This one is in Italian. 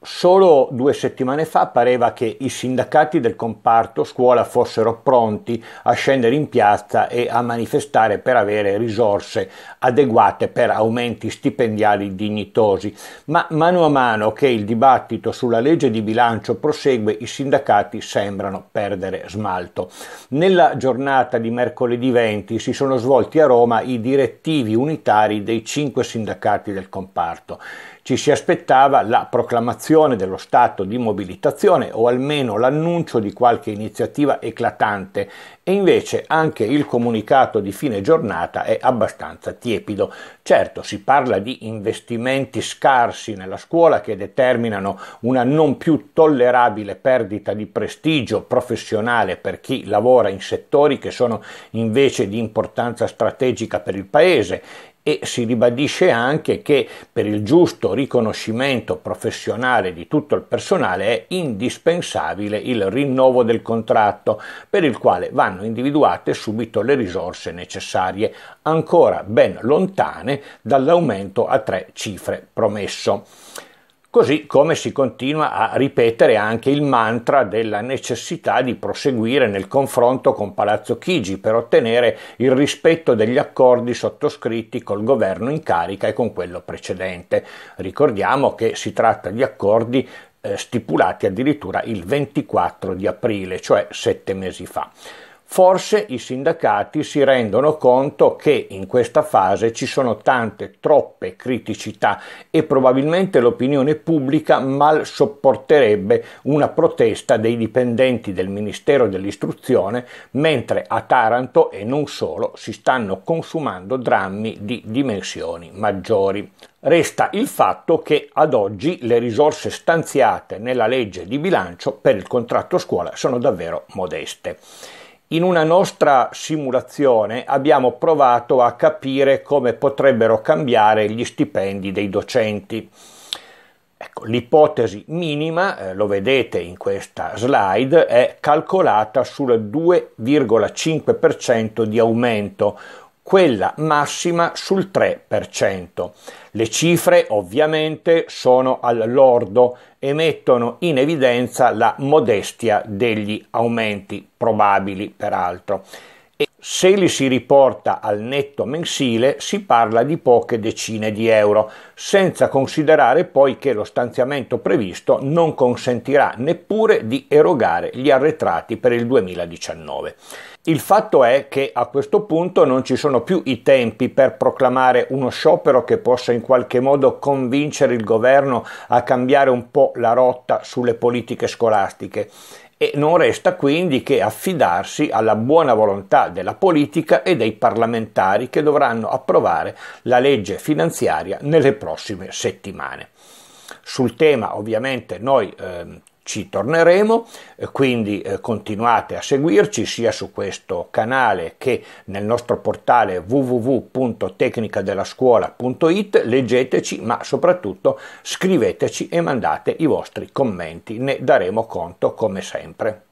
Solo due settimane fa pareva che i sindacati del comparto scuola fossero pronti a scendere in piazza e a manifestare per avere risorse adeguate per aumenti stipendiali dignitosi, ma mano a mano che il dibattito sulla legge di bilancio prosegue i sindacati sembrano perdere smalto. Nella giornata di mercoledì 20 si sono svolti a Roma i direttivi unitari dei cinque sindacati del comparto. Ci si aspettava la proclamazione l'abolizione dello stato di mobilitazione o almeno l'annuncio di qualche iniziativa eclatante e invece anche il comunicato di fine giornata è abbastanza tiepido. Certo, si parla di investimenti scarsi nella scuola che determinano una non più tollerabile perdita di prestigio professionale per chi lavora in settori che sono invece di importanza strategica per il Paese e si ribadisce anche che per il giusto riconoscimento professionale di tutto il personale è indispensabile il rinnovo del contratto per il quale vanno individuate subito le risorse necessarie, ancora ben lontane dall'aumento a tre cifre promesso così come si continua a ripetere anche il mantra della necessità di proseguire nel confronto con Palazzo Chigi per ottenere il rispetto degli accordi sottoscritti col governo in carica e con quello precedente. Ricordiamo che si tratta di accordi eh, stipulati addirittura il 24 di aprile, cioè sette mesi fa. Forse i sindacati si rendono conto che in questa fase ci sono tante, troppe criticità e probabilmente l'opinione pubblica mal sopporterebbe una protesta dei dipendenti del Ministero dell'Istruzione, mentre a Taranto e non solo si stanno consumando drammi di dimensioni maggiori. Resta il fatto che ad oggi le risorse stanziate nella legge di bilancio per il contratto scuola sono davvero modeste. In una nostra simulazione abbiamo provato a capire come potrebbero cambiare gli stipendi dei docenti. Ecco, l'ipotesi minima, eh, lo vedete in questa slide, è calcolata sul 2,5% di aumento, quella massima sul 3%. Le cifre ovviamente sono al lordo e mettono in evidenza la modestia degli aumenti, probabili peraltro. E se li si riporta al netto mensile si parla di poche decine di euro, senza considerare poi che lo stanziamento previsto non consentirà neppure di erogare gli arretrati per il 2019. Il fatto è che a questo punto non ci sono più i tempi per proclamare uno sciopero che possa in qualche modo convincere il governo a cambiare un po' la rotta sulle politiche scolastiche e non resta quindi che affidarsi alla buona volontà della politica e dei parlamentari che dovranno approvare la legge finanziaria nelle prossime settimane. Sul tema ovviamente noi eh, ci torneremo, eh, quindi eh, continuate a seguirci sia su questo canale che nel nostro portale www.tecnicadellascuola.it, leggeteci ma soprattutto scriveteci e mandate i vostri commenti, ne daremo conto come sempre.